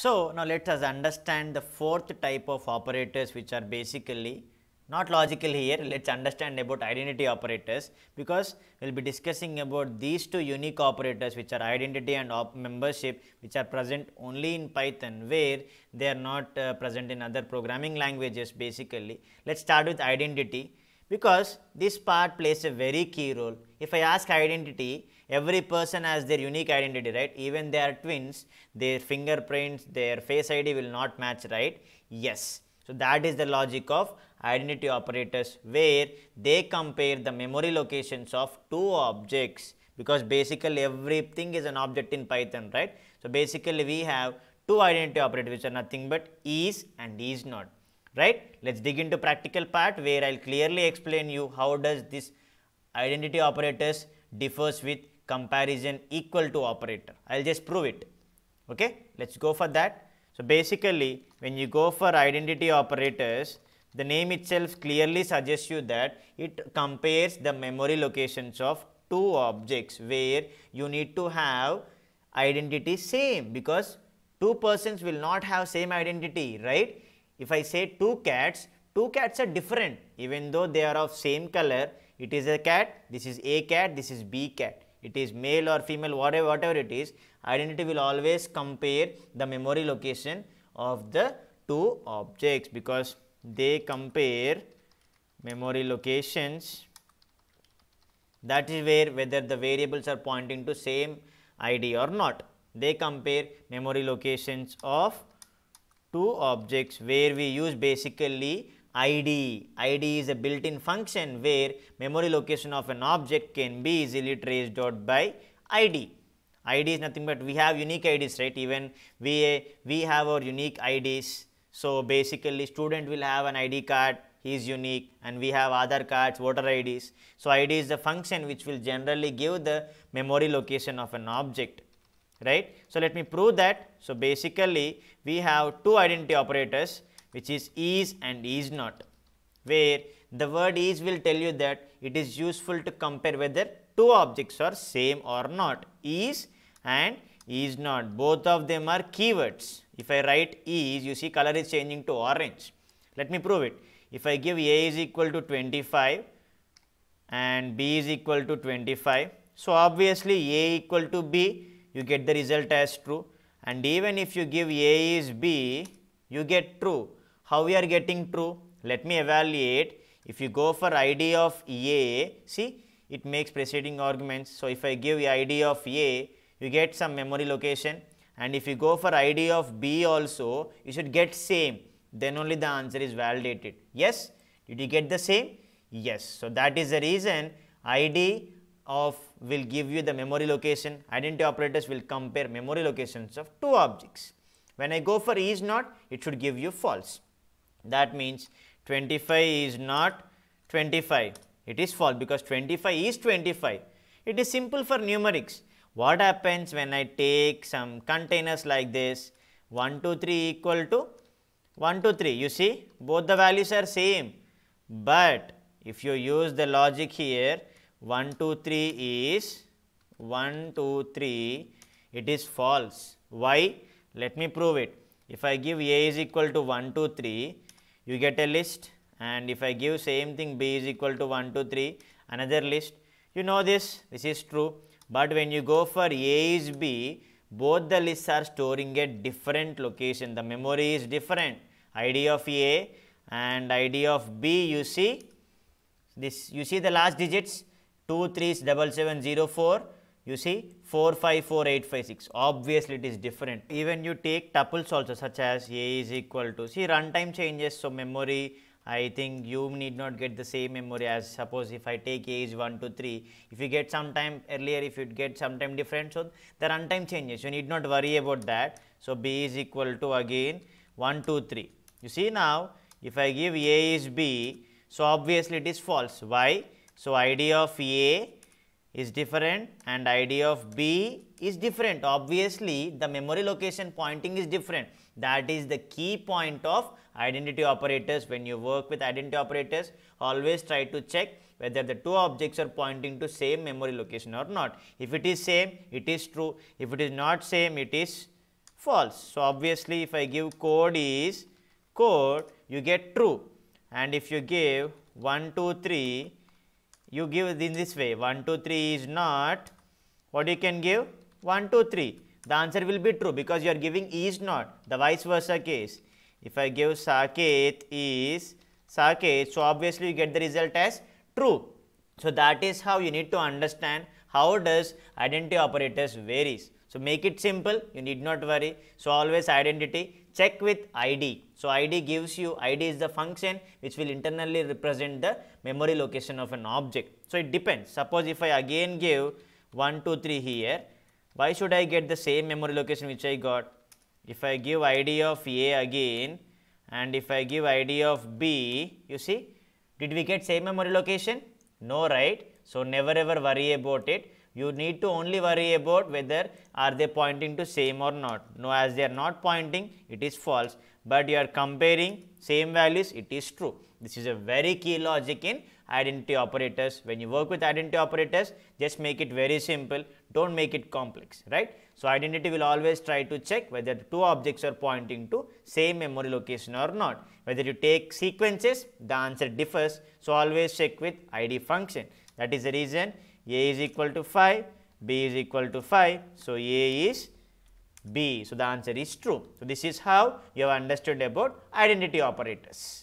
So, now let us understand the fourth type of operators which are basically not logical here, let us understand about identity operators because we will be discussing about these two unique operators which are identity and membership which are present only in Python where they are not uh, present in other programming languages basically. Let us start with identity because this part plays a very key role if I ask identity, every person has their unique identity, right? Even they are twins, their fingerprints, their face ID will not match, right? Yes. So that is the logic of identity operators where they compare the memory locations of two objects because basically everything is an object in Python, right? So basically we have two identity operators which are nothing but is and is not, right? Let's dig into practical part where I'll clearly explain you how does this identity operators differs with comparison equal to operator. I will just prove it. Okay, let us go for that. So, basically when you go for identity operators, the name itself clearly suggests you that it compares the memory locations of two objects where you need to have identity same because two persons will not have same identity, right? If I say two cats, two cats are different even though they are of same color, it is a cat, this is A cat, this is B cat. It is male or female, whatever, whatever it is, identity will always compare the memory location of the two objects because they compare memory locations. That is where whether the variables are pointing to same ID or not. They compare memory locations of two objects where we use basically id. id is a built-in function where memory location of an object can be easily traced out by id. id is nothing but we have unique ids right even we, we have our unique ids. So, basically student will have an id card he is unique and we have other cards voter ids. So, id is the function which will generally give the memory location of an object right. So, let me prove that. So, basically we have two identity operators which is is and is not where the word is will tell you that it is useful to compare whether two objects are same or not is and is not both of them are keywords if I write is you see color is changing to orange let me prove it if I give a is equal to 25 and b is equal to 25 so obviously a equal to b you get the result as true and even if you give a is b you get true how we are getting true? Let me evaluate. If you go for id of A, see, it makes preceding arguments. So, if I give id of A, you get some memory location. And if you go for id of B also, you should get same. Then only the answer is validated. Yes? Did you get the same? Yes. So, that is the reason id of will give you the memory location. Identity operators will compare memory locations of two objects. When I go for is not, it should give you false. That means 25 is not 25. It is false because 25 is 25. It is simple for numerics. What happens when I take some containers like this 1 2 3 equal to 1 2 3 you see both the values are same but if you use the logic here 1 2 3 is 1 2 3 it is false why let me prove it if I give a is equal to 1 2 3 you get a list and if I give same thing b is equal to 1 2 3 another list you know this this is true but when you go for a is b both the lists are storing a different location the memory is different id of a and id of b you see this you see the last digits 2 3 7 0 4 you see 4, 5, 4, 8, 5, 6. Obviously, it is different. Even you take tuples also such as A is equal to. See runtime changes. So, memory I think you need not get the same memory as suppose if I take is 1 to 3, if you get some time earlier, if you get some time different, so the runtime changes, you need not worry about that. So, B is equal to again 1, 2, 3. You see now, if I give A is B, so obviously it is false. Why? So, idea of A is different and id of b is different. Obviously, the memory location pointing is different. That is the key point of identity operators. When you work with identity operators, always try to check whether the two objects are pointing to same memory location or not. If it is same, it is true. If it is not same, it is false. So, obviously, if I give code is code, you get true. And if you give 1, 2, 3, you give in this way 1 2 3 is not what you can give 1 2 3 the answer will be true because you are giving is not the vice versa case if i give saket is saket so obviously you get the result as true so that is how you need to understand how does identity operators varies so make it simple, you need not worry. So always identity, check with ID. So ID gives you, ID is the function which will internally represent the memory location of an object. So it depends. Suppose if I again give 1, 2, 3 here, why should I get the same memory location which I got? If I give ID of A again and if I give ID of B, you see, did we get same memory location? No, right? So never ever worry about it you need to only worry about whether are they pointing to same or not. No, as they are not pointing, it is false. But you are comparing same values, it is true. This is a very key logic in identity operators. When you work with identity operators, just make it very simple, don't make it complex, right? So, identity will always try to check whether two objects are pointing to same memory location or not. Whether you take sequences, the answer differs. So, always check with id function. That is the reason a is equal to 5, B is equal to 5. So, A is B. So, the answer is true. So, this is how you have understood about identity operators.